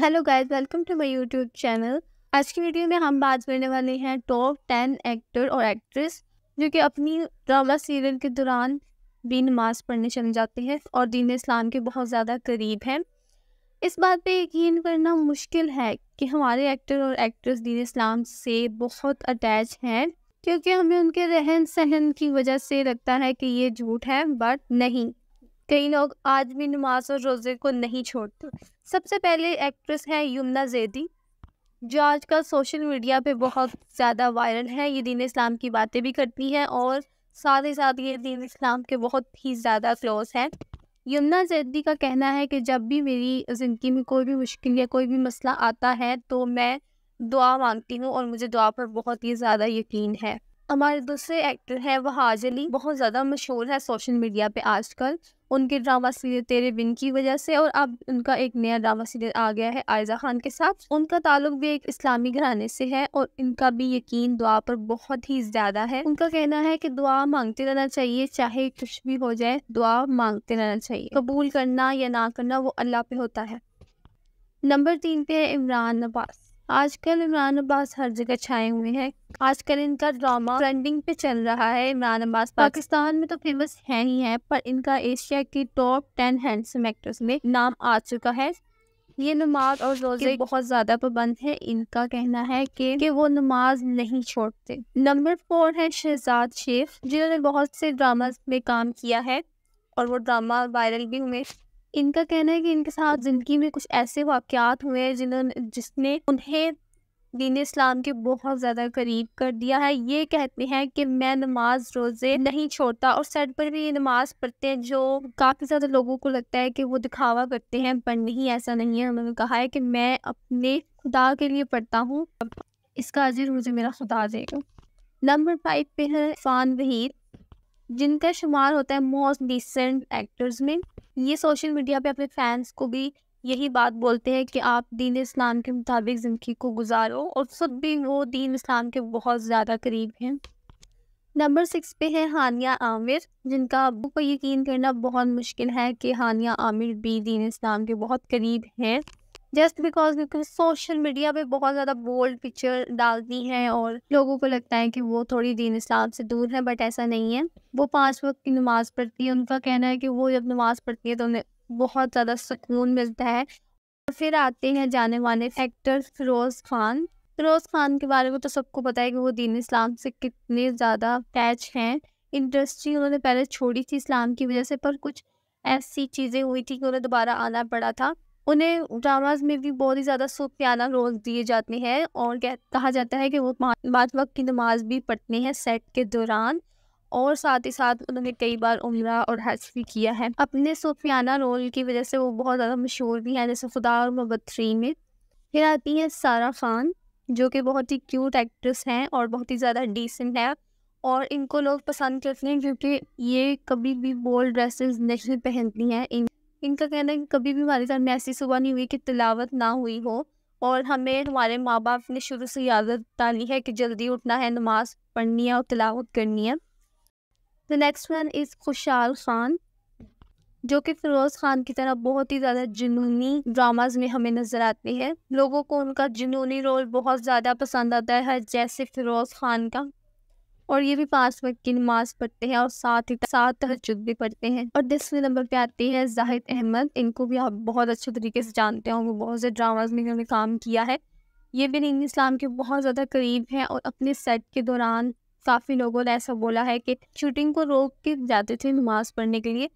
hello guys welcome to my YouTube channel आज की video में हम बात करने वाले हैं टॉप टेन एक्टर और एक्ट्रेस जो कि अपनी ड्रामा सीरियल के दौरान भी नमाज पढ़ने चले जाते हैं और दीन इस्लाम के बहुत ज़्यादा करीब हैं इस बात पे यकीन करना मुश्किल है कि हमारे एक्टर और एक्ट्रेस दीन इस्लाम से बहुत अटैच हैं क्योंकि हमें उनके रहन सहन की वजह से लगता है कि ये झूठ है बट नहीं कई लोग आज भी नमाज और रोज़े को नहीं छोड़ते सबसे पहले एक्ट्रेस हैं यमुना जैदी जो आजकल सोशल मीडिया पे बहुत ज़्यादा वायरल है ये दीन इस्लाम की बातें भी करती हैं और साथ ही साथ ये दीन इस्लाम के बहुत ही ज़्यादा क्लोज हैं यमुना जैदी का कहना है कि जब भी मेरी ज़िंदगी में कोई भी मुश्किल या कोई भी मसला आता है तो मैं दुआ मांगती हूँ और मुझे दुआ पर बहुत ही ज़्यादा यकीन है हमारे दूसरे एक्टर हैं वह हाजली बहुत ज़्यादा मशहूर है सोशल मीडिया पे आजकल उनके ड्रामा सीरियल तेरे बिन की वजह से और अब उनका एक नया ड्रामा सीरियल आ गया है आयजा खान के साथ उनका ताल्लुक भी एक इस्लामी घराने से है और इनका भी यकीन दुआ पर बहुत ही ज्यादा है उनका कहना है कि दुआ मांगते रहना चाहिए चाहे कुछ भी हो जाए दुआ मांगते रहना चाहिए कबूल करना या ना करना वो अल्लाह पे होता है नंबर तीन पे है इमरान नवाज आजकल इमरान अब्बास हर जगह छाए हुए हैं आजकल इनका ड्रामा ट्रेंडिंग पे चल रहा है इमरान अब्बास पाकिस्तान में तो फेमस है ही है पर इनका एशिया की टॉप टेन हैंडसम एक्टर्स में नाम आ चुका है ये नमाज और रोजे बहुत ज्यादा पाबंद है इनका कहना है कि कि वो नमाज नहीं छोड़ते नंबर फोर है शहजाद शेख जिन्होंने बहुत से ड्रामा में काम किया है और वो ड्रामा वायरल भी हुए इनका कहना है कि इनके साथ ज़िंदगी में कुछ ऐसे वाकत हुए हैं जिन्होंने जिसने उन्हें दीन इस्लाम के बहुत ज़्यादा करीब कर दिया है ये कहते हैं कि मैं नमाज रोज़े नहीं छोड़ता और सेट पर भी ये नमाज पढ़ते हैं जो काफ़ी ज़्यादा लोगों को लगता है कि वो दिखावा करते हैं पर नहीं ऐसा नहीं है उन्होंने कहा है कि मैं अपने खुदा के लिए पढ़ता हूँ इसका अजीर मुझे मेरा खुदा देगा नंबर फाइव पे है फान वहीद जिनका शुमार होता है मोस्ट डिसेंट एक्टर्स में ये सोशल मीडिया पे अपने फैंस को भी यही बात बोलते हैं कि आप दीन इस्लाम के मुताबिक ज़िंदगी को गुजारो और खुद भी वो दीन इस्लाम के बहुत ज़्यादा करीब हैं नंबर सिक्स पे है हानिया आमिर जिनका अबू को यकीन करना बहुत मुश्किल है कि हानिया आमिर भी दीन इस्लाम के बहुत करीब हैं जस्ट बिकॉज क्योंकि सोशल मीडिया पे बहुत ज़्यादा बोल्ड पिक्चर डालती हैं और लोगों को लगता है कि वो थोड़ी दीन इस्लाम से दूर है बट ऐसा नहीं है वो पाँच वक्त की नमाज़ पढ़ती है उनका कहना है कि वो जब नमाज़ पढ़ती है तो उन्हें बहुत ज़्यादा सुकून मिलता है और फिर आते हैं जाने माने एक्टर फिरोज़ खान फिरोज़ खान के बारे में तो सबको पता है कि वो दीन इस्लाम से कितने ज़्यादा अटैच हैं इंडस्ट्री उन्होंने पहले छोड़ी थी इस्लाम की वजह से पर कुछ ऐसी चीज़ें हुई थी कि उन्हें दोबारा आना पड़ा था उन्हें ड्रामाज में भी बहुत ही ज़्यादा सुपियाना रोल दिए जाते हैं और कहा जाता है कि वो बाद वक्त की नमाज भी पढ़ते हैं सेट के दौरान और साथ ही साथ उन्होंने कई बार उमरा और हज भी किया है अपने सुफियाना रोल की वजह से वो बहुत ज़्यादा मशहूर भी हैं जैसे खुदा और मोहब्बत थ्री में फिर आती हैं सारा खान जो कि बहुत ही क्यूट एक्ट्रेस हैं और बहुत ही ज़्यादा डिसेंट है और इनको लोग पसंद करते हैं क्योंकि ये कभी भी बोल्ड ड्रेसेस नहीं पहनती हैं इन इनका कहना है कि कभी भी हमारे घर में ऐसी सुबह नहीं हुई कि तिलावत ना हुई हो और हमें हमारे माँ बाप ने शुरू से यादत डाली है कि जल्दी उठना है नमाज पढ़नी है और तिलावत करनी है द नेक्स्ट वन इज़ खुशहाल खान जो कि फ़िरोज़ ख़ान की तरह बहुत ही ज़्यादा जुनूनी ड्रामाज में हमें नज़र आते हैं लोगों को उनका जुनूनी रोल बहुत ज़्यादा पसंद आता है जैसे फ़िरोज़ ख़ान का और ये भी पाँच वक्त की नमाज पढ़ते हैं और साथ ही साथ तहजुद भी पढ़ते हैं और दसवें नंबर पे आती है जाहिद अहमद इनको भी आप बहुत अच्छे तरीके से जानते होंगे बहुत से ड्रामाज में इन्होंने काम किया है ये भी नीन इस्लाम के बहुत ज़्यादा करीब हैं और अपने सेट के दौरान काफ़ी लोगों ने ऐसा बोला है कि शूटिंग को रोक के जाते थे नमाज़ पढ़ने के लिए